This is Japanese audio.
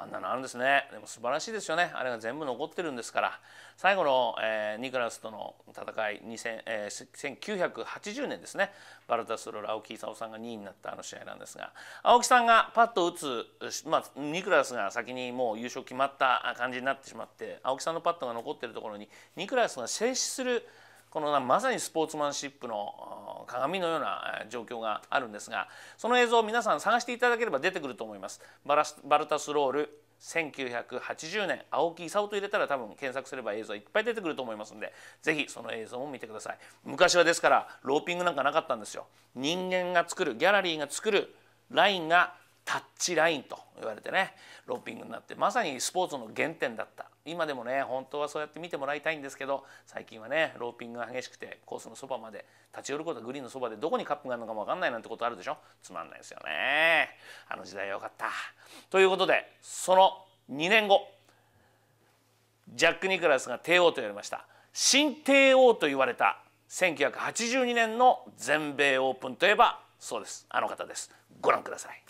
あんなのあるんですねでも素晴らしいですよねあれが全部残ってるんですから最後の、えー、ニクラスとの戦いえー、1980年ですねバルタスロール青木功さんが2位になったあの試合なんですが青木さんがパッと打つ、まあ、ニクラスが先にもう優勝決まった感じになってしまって青木さんのパットが残ってるところにニクラスが静止するこのまさにスポーツマンシップの鏡のような状況があるんですがその映像を皆さん探していただければ出てくると思います。バラスバルタスロール1980年青木功と入れたら多分検索すれば映像いっぱい出てくると思いますんでぜひその映像も見てください昔はですからローピングなんかなかったんですよ人間が作るギャラリーが作るラインがタッチラインと言われてねローピングになってまさにスポーツの原点だった今でもね本当はそうやって見てもらいたいんですけど最近はねローピングが激しくてコースのそばまで立ち寄ることはグリーンのそばでどこにカップがあるのかも分かんないなんてことあるでしょつまんないですよねあの時代はよかったということでその2年後ジャック・ニクラスが帝王と言われました新帝王と言われた1982年の全米オープンといえばそうですあの方ですご覧ください